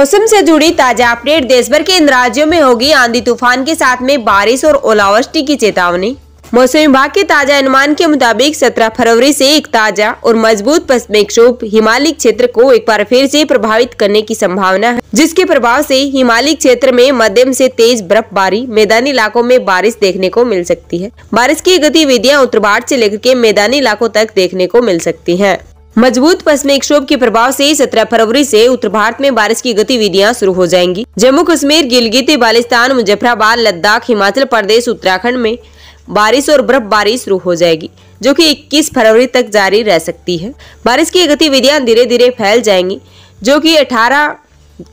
मौसम से जुड़ी ताजा अपडेट देश भर के इन राज्यों में होगी आंधी तूफान के साथ में बारिश और ओलावृष्टि की चेतावनी मौसम विभाग के ताजा अनुमान के मुताबिक 17 फरवरी से एक ताजा और मजबूत पश्चिमी विक्षोभ हिमालय क्षेत्र को एक बार फिर से प्रभावित करने की संभावना है जिसके प्रभाव से हिमालय क्षेत्र में मध्यम से तेज बर्फबारी मैदानी इलाकों में बारिश देखने को मिल सकती है बारिश की गतिविधियां उत्तर भारत से लेकर के मैदानी इलाकों तक देखने को मिल सकती है मजबूत पश्चिमी विक्षोभ के प्रभाव से 17 फरवरी से उत्तर भारत में बारिश की गतिविधियां शुरू हो जाएंगी जम्मू कश्मीर गिलगित बालिस्तान मुजफ्फराबाद लद्दाख हिमाचल प्रदेश उत्तराखंड में बारिश और बर्फबारी शुरू हो जाएगी जो कि 21 फरवरी तक जारी रह सकती है बारिश की गतिविधियां धीरे धीरे फैल जाएंगी जो की अठारह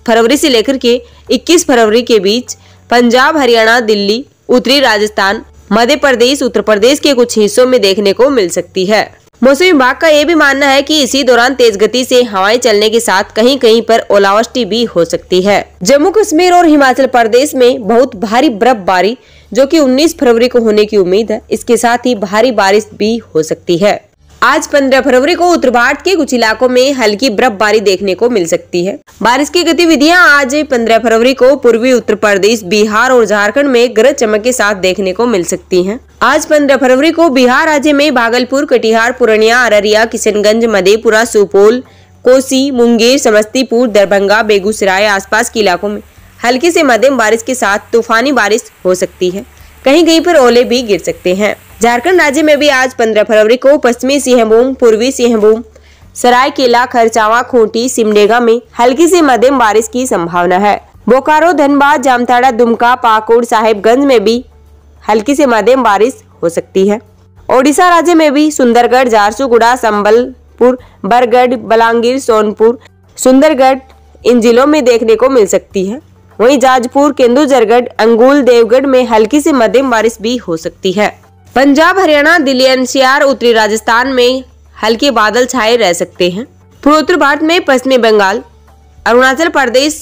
फरवरी से लेकर के इक्कीस फरवरी के बीच पंजाब हरियाणा दिल्ली उत्तरी राजस्थान मध्य प्रदेश उत्तर प्रदेश के कुछ हिस्सों में देखने को मिल सकती है मौसम विभाग का ये भी मानना है कि इसी दौरान तेज गति से हवाएं चलने के साथ कहीं कहीं पर ओलावृष्टि भी हो सकती है जम्मू कश्मीर और हिमाचल प्रदेश में बहुत भारी बर्फबारी जो कि 19 फरवरी को होने की उम्मीद है इसके साथ ही भारी बारिश भी हो सकती है आज 15 फरवरी को उत्तर भारत के कुछ इलाकों में हल्की बर्फबारी देखने को मिल सकती है बारिश की गतिविधियां आज 15 फरवरी को पूर्वी उत्तर प्रदेश बिहार और झारखंड में गरज चमक के साथ देखने को मिल सकती हैं। आज 15 फरवरी को बिहार राज्य में भागलपुर कटिहार पूर्णिया अररिया किशनगंज मधेपुरा सुपौल कोसी मुंगेर समस्तीपुर दरभंगा बेगूसराय पास के इलाकों में हल्की से मध्यम बारिश के साथ तूफानी बारिश हो सकती है कहीं कहीं पर ओले भी गिर सकते हैं झारखंड राज्य में भी आज 15 फरवरी को पश्चिमी सिंहभूम पूर्वी सिंहभूम सरायकेला खरचावा खूंटी सिमडेगा में हल्की से मध्यम बारिश की संभावना है बोकारो धनबाद जामताड़ा दुमका पाकुड़ साहिबगंज में भी हल्की से मध्यम बारिश हो सकती है ओडिशा राज्य में भी सुंदरगढ़ झारसुगुड़ा संबलपुर बरगढ़ बलांगीर सोनपुर सुंदरगढ़ इन जिलों में देखने को मिल सकती है वहीं जाजपुर केंदुजरगढ़ अंगूल देवगढ़ में हल्की से मध्यम बारिश भी हो सकती है पंजाब हरियाणा दिल्ली एनसीआर उत्तरी राजस्थान में हल्के बादल छाए रह सकते हैं पूर्वोत्तर भारत में पश्चिमी बंगाल अरुणाचल प्रदेश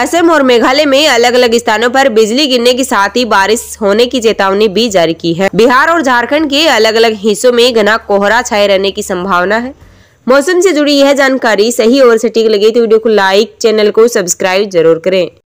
असम और मेघालय में अलग अलग स्थानों पर बिजली गिरने के साथ ही बारिश होने की चेतावनी भी जारी की है बिहार और झारखंड के अलग अलग हिस्सों में घना कोहरा छाए रहने की संभावना है मौसम से जुड़ी यह जानकारी सही और सटीक लगे तो वीडियो को लाइक चैनल को सब्सक्राइब जरूर करें